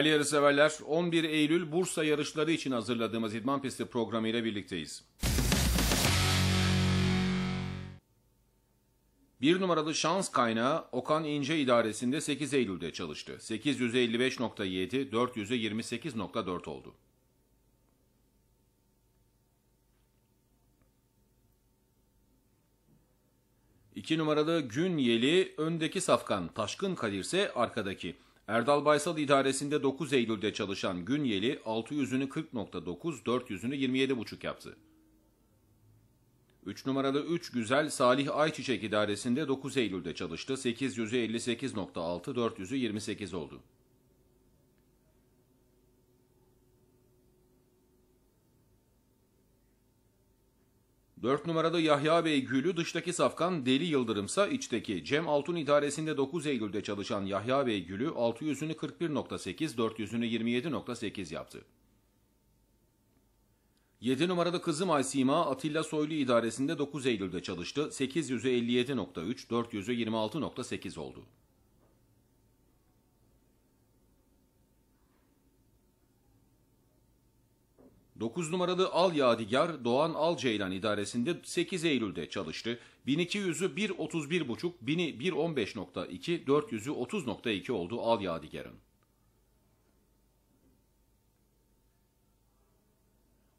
Değerli yarışseverler, 11 Eylül Bursa yarışları için hazırladığımız İdman Pisti programıyla birlikteyiz. Bir numaralı şans kaynağı Okan İnce idaresinde 8 Eylül'de çalıştı. 855.7, 428.4 oldu. İki numaralı Gün Yeli öndeki safkan, Taşkın Kadir ise arkadaki. Erdal Baysal idaresinde 9 Eylül'de çalışan Gün Yeli 600'ünü 40.9, 400'ünü 27.5 yaptı. 3 numaralı 3 Güzel Salih Ayçiçek idaresinde 9 Eylül'de çalıştı. 800'ü 58.6, 400'ü 28 oldu. 4 numarada Yahya Bey Gülü, dıştaki safkan Deli Yıldırımsa içteki. Cem Altun idaresinde 9 Eylül'de çalışan Yahya Bey Gülü 600'ünü 41.8, 400'ünü 27.8 yaptı. 7 numarada kızım Aysima Atilla Soylu idaresinde 9 Eylül'de çalıştı. 857.3, 57.3, 400'ü 26.8 oldu. 9 numaralı Al Yadigar Doğan Al Ceylan idaresinde 8 Eylül'de çalıştı. 1200'ü 1.31.5, 1000'i 1.15.2, 400'ü 30.2 oldu Al Yadigar'ın.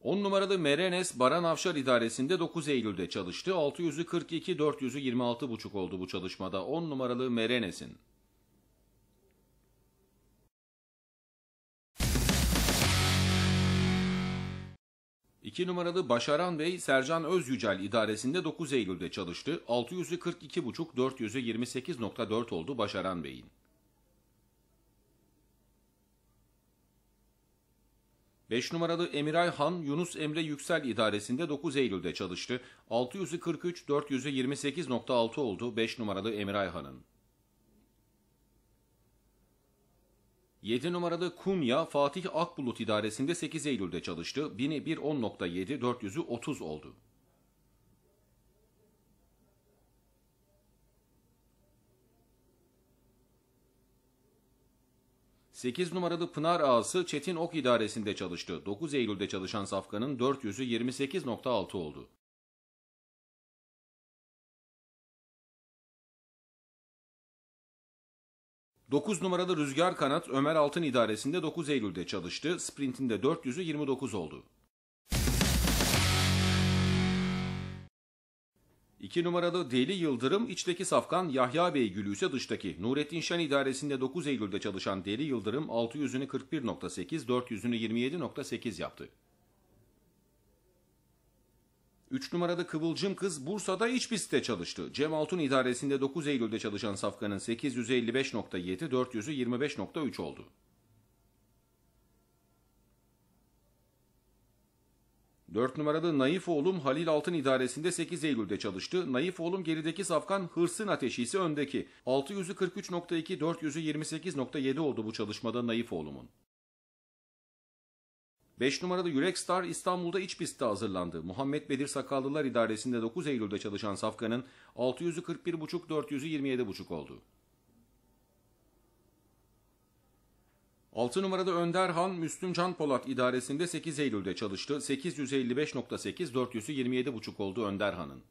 10 numaralı Merenes Baran Avşar idaresinde 9 Eylül'de çalıştı. 600'ü 42, 400'ü 26.5 oldu bu çalışmada 10 numaralı Merenes'in. İki numaralı Başaran Bey Sercan Özyücel idaresinde 9 Eylül'de çalıştı. 600'ü 42,5, 28,4 oldu Başaran Bey'in. Beş numaralı Emiray Han, Yunus Emre Yüksel idaresinde 9 Eylül'de çalıştı. 643, 428.6 oldu 5 numaralı Emiray Han'ın. 7 numaralı Kunya Fatih Akbulut idaresinde 8 Eylül'de çalıştı. 1001 10.7 400'ü 30 oldu. Sekiz numaralı Pınar Ağası Çetin Ok idaresinde çalıştı. 9 Eylül'de çalışan safkanın 400'ü 28.6 oldu. 9 numaralı Rüzgar Kanat Ömer Altın idaresinde 9 Eylül'de çalıştı. Sprintinde 400'ü 29 oldu. 2 numaralı Deli Yıldırım içteki safkan Yahya Bey Gülü ise dıştaki. Nurettin Şen idaresinde 9 Eylül'de çalışan Deli Yıldırım 600'ünü 41.8, 400'ünü 27.8 yaptı. 3 numarada Kıvılcım Kız Bursa'da iç pistte çalıştı. Cem Altun idaresinde 9 Eylül'de çalışan safkanın 855.7, 400'ü 25.3 oldu. Dört numaralı Naif Oğlum Halil Altın idaresinde 8 Eylül'de çalıştı. Naif Oğlum gerideki safkan Hırsın Ateşi ise öndeki. 643.2, 400'ü 28.7 oldu bu çalışmada Naif Oğlum'un. 5 numaralı Yürek Star İstanbul'da iç pistte hazırlandı. Muhammed Bedir Sakallılar İdaresi'nde 9 Eylül'de çalışan safkanın 600'ü 41,5 oldu. 6 numaralı Önder Han Müslüm Can Polat idaresinde 8 Eylül'de çalıştı. 855.8 400'ü oldu Önder Han'ın.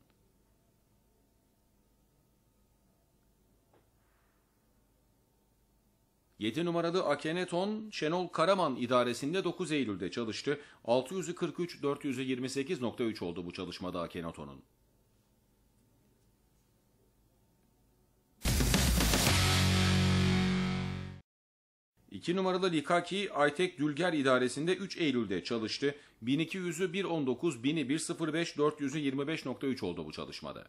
7 numaralı Akeneton Şenol Karaman idaresinde 9 Eylül'de çalıştı. 643 428.3 oldu bu çalışmada Akeneton'un. İki numaralı Likaki Aytek Dülger idaresinde 3 Eylül'de çalıştı. 1200'ü 119, 1000'i 105, oldu bu çalışmada.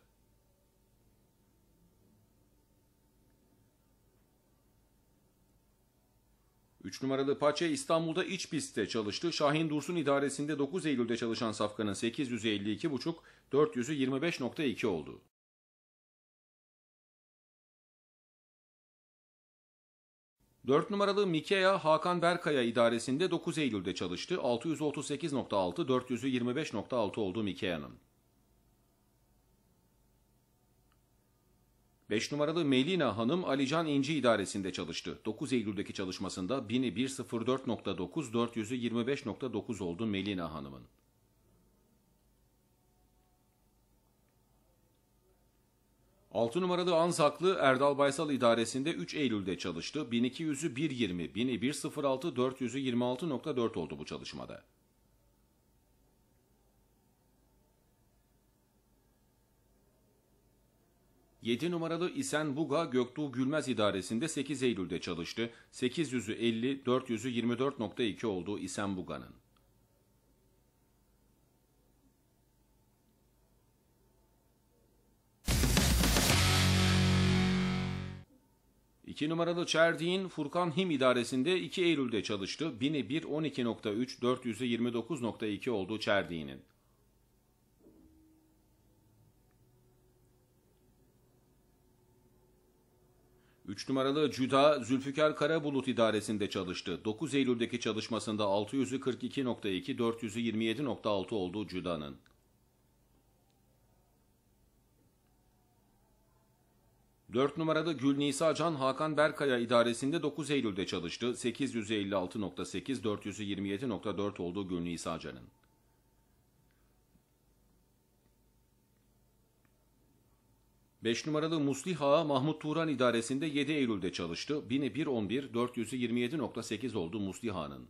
3 numaralı Paçe İstanbul'da iç pistte çalıştı. Şahin Dursun idaresinde 9 Eylül'de çalışan safkanın 852,5, 425.2 oldu. Dört numaralı Mikea Hakan Berkaya idaresinde 9 Eylül'de çalıştı. 638.6, 425.6 25.6 oldu Mikea'nın. 5 numaralı Melina Hanım Alican İnci idaresinde çalıştı. 9 Eylül'deki çalışmasında 1000'i 104.9, oldu Melina Hanım'ın. Altı numaralı Anzaklı Erdal Baysal idaresinde 3 Eylül'de çalıştı. 1200'ü 120, 1000'i 106, oldu bu çalışmada. 7 numaralı İsen Buga Göktuğ Gülmez idaresinde 8 Eylül'de çalıştı. 800'ü 50, 400'ü 24.2 oldu İsen Buga'nın. İki numaralı Çerdiğin Furkan Him idaresinde 2 Eylül'de çalıştı. 1000'i 1.12.3, 400'ü 29.2 oldu Çerdiğin'in. 3 numaralı Cüda Zülfikar Karabulut idaresinde çalıştı. 9 Eylül'deki çalışmasında 600'ü 42.2, olduğu Cüda'nın. Dört numaralı Gül Nisa Can Hakan Berkaya idaresinde 9 Eylül'de çalıştı. 856.8, 427.4 olduğu Gül Nisa Can'ın. 5 numaralı Muslih Ağa Mahmut Turan idaresinde 7 Eylül'de çalıştı. 1111 427.8 oldu Muslih Ağa'nın.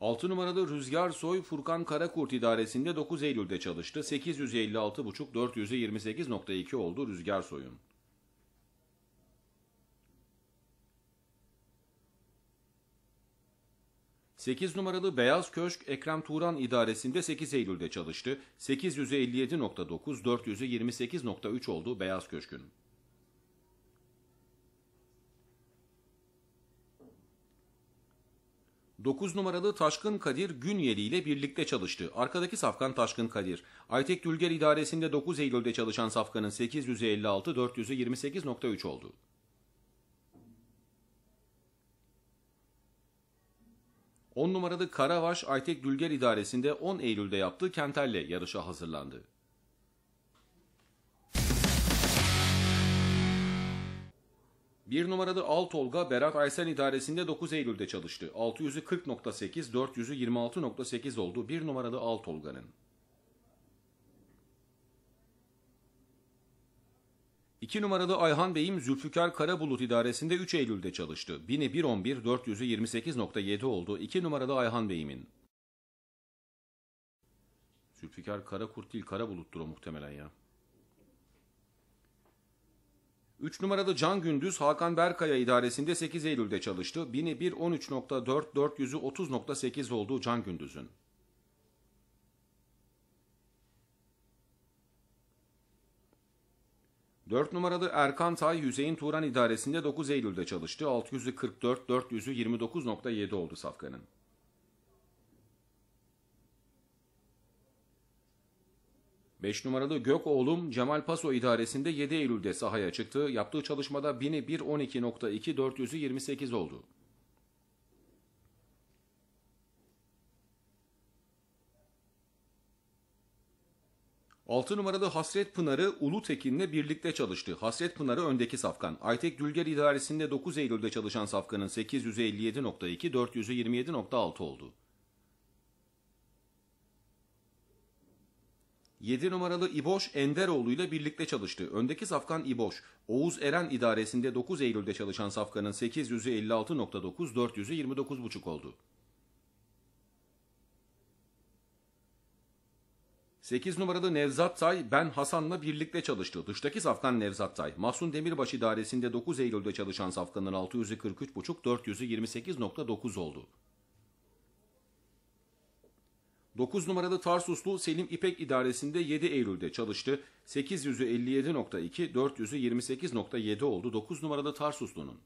Altı numaralı Rüzgar Soy Furkan Karakurt idaresinde 9 Eylül'de çalıştı. 856.5 428.2 oldu Rüzgar Soy'un. 8 numaralı Beyaz Köşk Ekrem Turan idaresinde 8 Eylül'de çalıştı. 857.9, 428.3 oldu Beyaz Köşk'ün. Dokuz numaralı Taşkın Kadir Günyeli ile birlikte çalıştı. Arkadaki Safkan Taşkın Kadir. Aytek Dülger idaresinde 9 Eylül'de çalışan Safkan'ın 856, 428.3 oldu. 10 numaralı Karavaş Aytek Dülger idaresinde 10 Eylül'de yaptığı Kentel'le yarışa hazırlandı. Bir numaralı Al Tolga Berat Aysel idaresinde 9 Eylül'de çalıştı. 600'ü 40.8, 400'ü 26.8 oldu bir numaralı Al Tolga'nın. İki numaralı Ayhan Bey'im Zülfikar Karabulut idaresinde 3 Eylül'de çalıştı. 1000'i 111 oldu İki numaralı Ayhan Bey'imin. Zülfikar Karakurt değil Karabulut'tur o muhtemelen ya. 3 numaralı Can Gündüz Hakan Berkaya idaresinde 8 Eylül'de çalıştı. 1000'i 113.4 400'ü 30.8 oldu Can Gündüz'ün. 4 numaralı Erkan Tay Hüseyin Turan idaresinde 9 Eylül'de çalıştı. 644 400'ü 29.7 oldu safkanın. Beş numaralı Gökoğlum Cemal Paso idaresinde 7 Eylül'de sahaya çıktı. Yaptığı çalışmada 1000'i 1.12.2 400'ü 28 oldu. 6 numaralı Hasret Pınar'ı Ulu Tekin'le birlikte çalıştı. Hasret Pınar'ı öndeki safkan. Aytek Dülger idaresinde 9 Eylül'de çalışan safkanın 857.2, 427.6 oldu. 7 numaralı İboş Enderoğlu ile birlikte çalıştı. Öndeki safkan İboş. Oğuz Eren idaresinde 9 Eylül'de çalışan safkanın 856.9, 429.5 oldu. 8 numaralı Nevzat Tay, Ben Hasan'la birlikte çalıştı. Dıştaki safkan Nevzat Tay, Mahsun Demirbaş idaresinde 9 Eylül'de çalışan safkanın 643,5, 428.9 oldu. 9 numaralı Tarsuslu Selim İpek idaresinde 7 Eylül'de çalıştı. 857.2, 428.7 oldu 9 numaralı Tarsuslu'nun.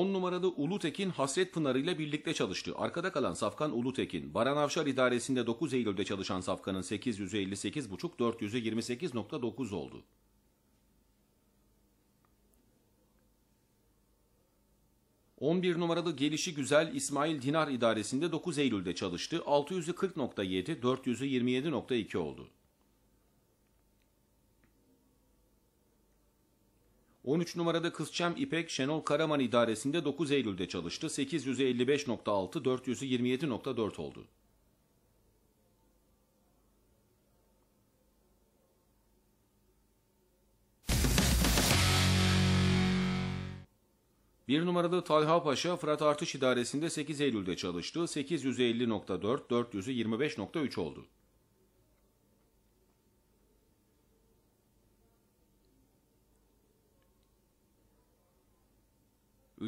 10 numaralı Ulutekin Hasret Pınarı ile birlikte çalıştı. Arkada kalan Safkan Ulutekin, Baran Avşar idaresinde 9 Eylül'de çalışan Safkan'ın 858,5 428.9 oldu. ...11 numaralı gelişi güzel İsmail Dinar idaresinde 9 Eylül'de çalıştı. 640.7, 427.2 oldu. 13 numarada Kızçam İpek Şenol Karaman idaresinde 9 Eylül'de çalıştı. 855.6 427.4 oldu. Bir numaralı Talha Paşa Fırat Artış İdaresi'nde 8 Eylül'de çalıştı. 850.4 425.3 oldu.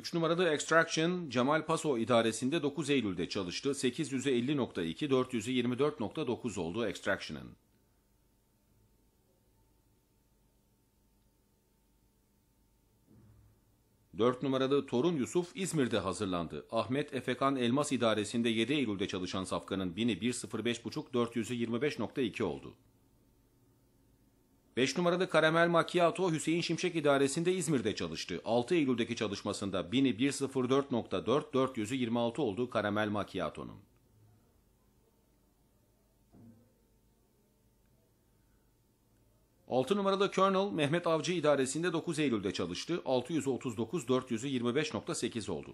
3 numaralı Extraction Cemal Paso idaresinde 9 Eylül'de çalıştı. 850.2 424.9 oldu Extraction'ın. Dört numaralı Torun Yusuf İzmir'de hazırlandı. Ahmet Efekan Elmas idaresinde 7 Eylül'de çalışan safkanın bini 1.05.5 425.2 oldu. 5 numaralı Karamel Macchiato Hüseyin Şimşek idaresinde İzmir'de çalıştı. 6 Eylül'deki çalışmasında 1000'i 104.4, 26 olduğu Karamel Macchiato'nun. Altı numaralı Colonel Mehmet Avcı idaresinde 9 Eylül'de çalıştı. 639, 400'ü 25.8 oldu.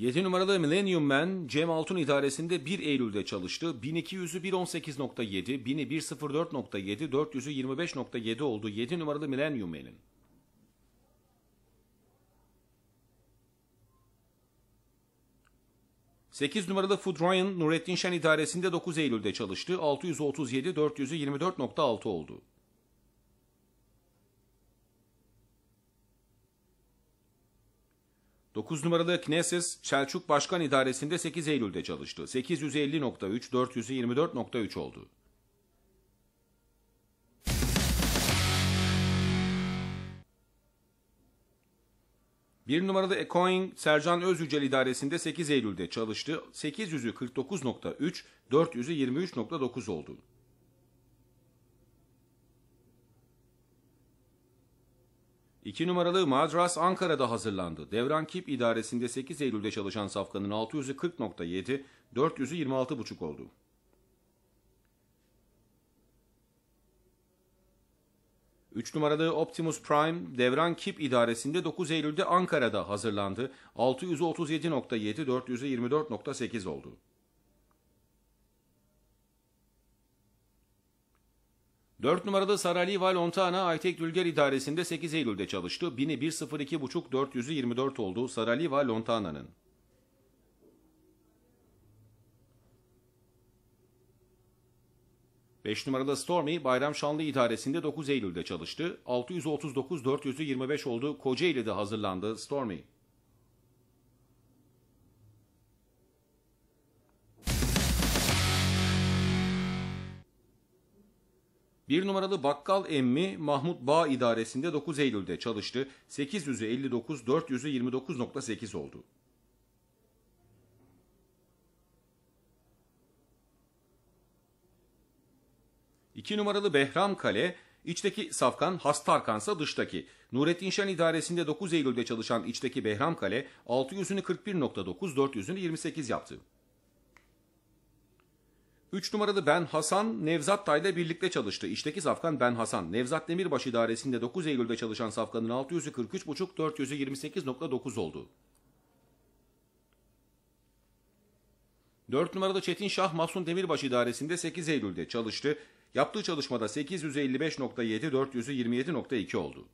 7 numaralı Millennium Man, Cem Altun idaresinde 1 Eylül'de çalıştı. 1200'ü 118.7, 1000'i 104.7, 400'ü 25.7 oldu 7 numaralı Millennium Man'in. Sekiz numaralı Food Ryan, Nurettin Şen idaresinde 9 Eylül'de çalıştı. 637, 400'ü 24.6 oldu. 9 numaralı Knesses Selçuk Başkan İdaresi'nde 8 Eylül'de çalıştı. 850.3 424.3 oldu. Bir numaralı Ecoin Sercan Özyücel idaresinde 8 Eylül'de çalıştı. 849.3 423.9 oldu. 2 numaralı Madras Ankara'da hazırlandı. Devran Kip idaresinde 8 Eylül'de çalışan safkanın 640.7 426.5 oldu. Üç numaralı Optimus Prime, Devran Kip idaresinde 9 Eylül'de Ankara'da hazırlandı. 637.7, 424.8 oldu. 4 numaralı Sarali Valontana Aytek Dülger idaresinde 8 Eylül'de çalıştı. Bini 1.02.5 424 oldu Sarali Valontana'nın. Beş numaralı Stormy Bayram Şanlı idaresinde 9 Eylül'de çalıştı. 639 425 oldu. Kocaeli'de hazırlandı Stormy. Bir numaralı bakkal emmi Mahmut Bağ idaresinde 9 Eylül'de çalıştı. 800'ü 59, oldu. İki numaralı Behram Kale, içteki Safkan, Hastarkansa dıştaki. Nurettin Şen idaresinde 9 Eylül'de çalışan içteki Behram Kale 600'ünü 41.9, yaptı. 3 numaralı Ben Hasan, Nevzat Tay'la birlikte çalıştı. İşteki safkan Ben Hasan. Nevzat Demirbaş İdaresi'nde 9 Eylül'de çalışan safkanın 643,5, 428,9 oldu. 4 numaralı Çetin Şah Mahsun Demirbaş İdaresi'nde 8 Eylül'de çalıştı. Yaptığı çalışmada 855.7, 427.2 oldu.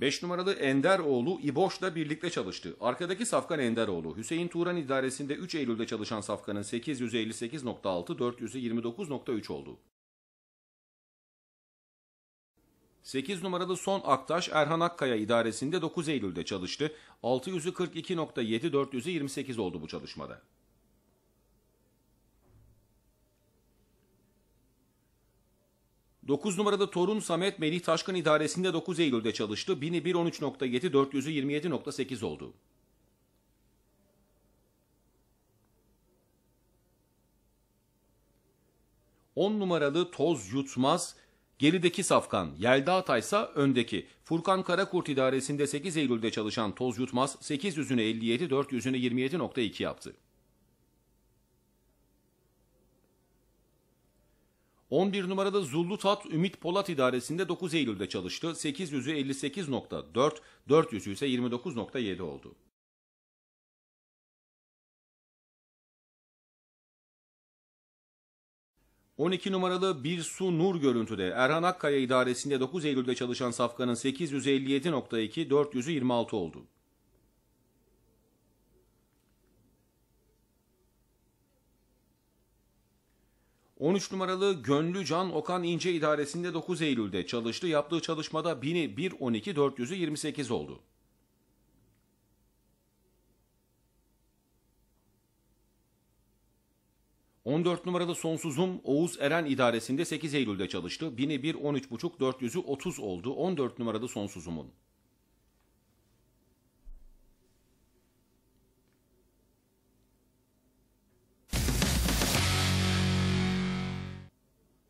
5 numaralı Enderoğlu İboş'la birlikte çalıştı. Arkadaki Safkan Enderoğlu, Hüseyin Turan idaresinde 3 Eylül'de çalışan Safkan'ın 858.6, 429.3 oldu. 8 numaralı Son Aktaş Erhan Akkaya idaresinde 9 Eylül'de çalıştı. 642.7, 428 oldu bu çalışmada. 9 numarada torun Samet Melih Taşkın idaresinde 9 Eylül'de çalıştı. 1000'i 113.7, 400'ü 27.8 oldu. On numaralı Toz Yutmaz, gerideki Safkan, Yelda Ataysa öndeki. Furkan Karakurt idaresinde 8 Eylül'de çalışan Toz Yutmaz 800'üne 57, 400'üne 27.2 yaptı. 11 numarada Zullu Tat Ümit Polat idaresinde 9 Eylül'de çalıştı. 800'ü 58.4, 400'ü ise 29.7 oldu. On iki numaralı Bir Su Nur görüntüde Erhan Akkaya idaresinde 9 Eylül'de çalışan safkanın 857.2, 400'ü 26 oldu. 13 numaralı Gönlü Can Okan İnce idaresinde 9 Eylül'de çalıştı. Yaptığı çalışmada 1000'i 112 400'ü 28 oldu. On dört numaralı Sonsuzum Oğuz Eren idaresinde 8 Eylül'de çalıştı. bir on üç buçuk dört 400'ü otuz oldu. On dört numaralı Sonsuzum'un.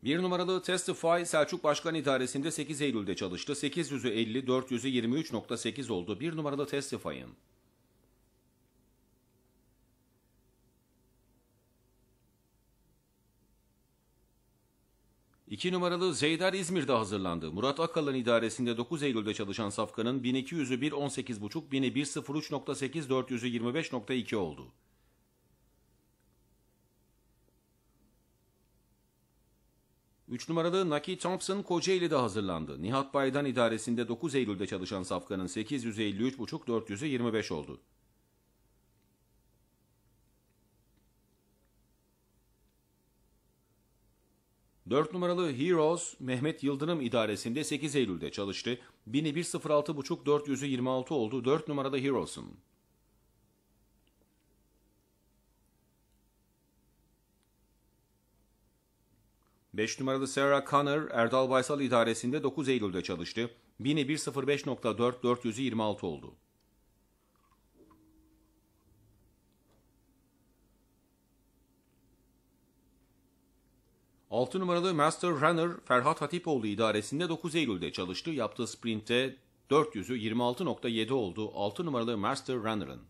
Bir numaralı Testify Selçuk Başkan idaresinde 8 Eylül'de çalıştı. 850 423.8 oldu. Bir numaralı Testify'ın. İki numaralı Zeydar İzmir'de hazırlandı. Murat Akalın idaresinde 9 Eylül'de çalışan safkanın 1200'ü 1.18.5, 1001.03.8, 425.2 oldu. 3 numaralı Naki Thompson Kocaeli'de hazırlandı. Nihat Baydan idaresinde 9 Eylül'de çalışan safkanın 853,5 400'ü 25 oldu. Dört numaralı Heroes, Mehmet Yıldırım idaresinde 8 Eylül'de çalıştı. 1001.06.5 426 oldu 4 numaralı Heroes'un. 5 numaralı Sarah Connor Erdal Baysal idaresinde 9 Eylül'de çalıştı. 1.105.4426 oldu. Altı numaralı Master Runner Ferhat Hatipoğlu idaresinde 9 Eylül'de çalıştı. Yaptığı sprintte 400'ü 26.7 oldu Altı numaralı Master Runner'ın.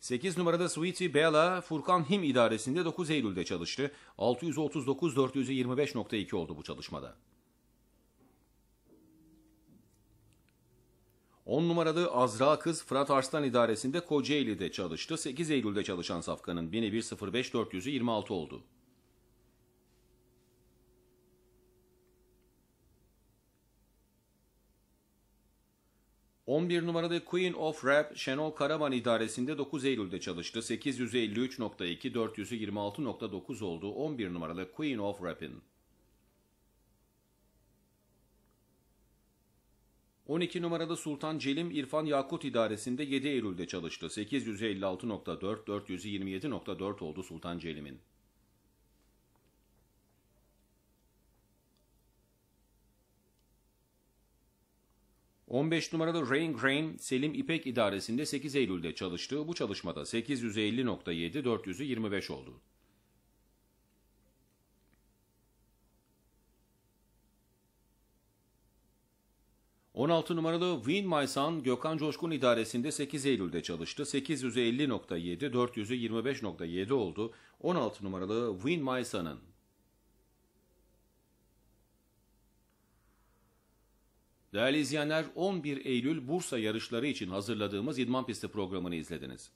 8 numarada Sweetie Bella, Furkan Him idaresinde 9 Eylül'de çalıştı. 639 425.2 oldu bu çalışmada. 10 numaralı Azra Kız Fırat Arslan idaresinde Kocaeli'de çalıştı. 8 Eylül'de çalışan safkanın 1001 05 426 oldu. 11 numarada Queen of Rap Şenol Karaman idaresinde 9 Eylül'de çalıştı. 853.2 426.9 oldu 11 numaralı Queen of Rap'in. 12 numarada Sultan Celim İrfan Yakut idaresinde 7 Eylül'de çalıştı. 856.4 427.4 oldu Sultan Celim'in. 15 numaralı Rain Grain, Selim İpek idaresinde 8 Eylül'de çalıştığı bu çalışmada 850.7 400'ü 25 oldu. ...16 numaralı Win My Son, Gökhan Coşkun idaresinde 8 Eylül'de çalıştı. 850.7, 400'ü 25.7 oldu. 16 numaralı Win My Son'ın Değerli izleyenler 11 Eylül Bursa yarışları için hazırladığımız İdman Pisti programını izlediniz.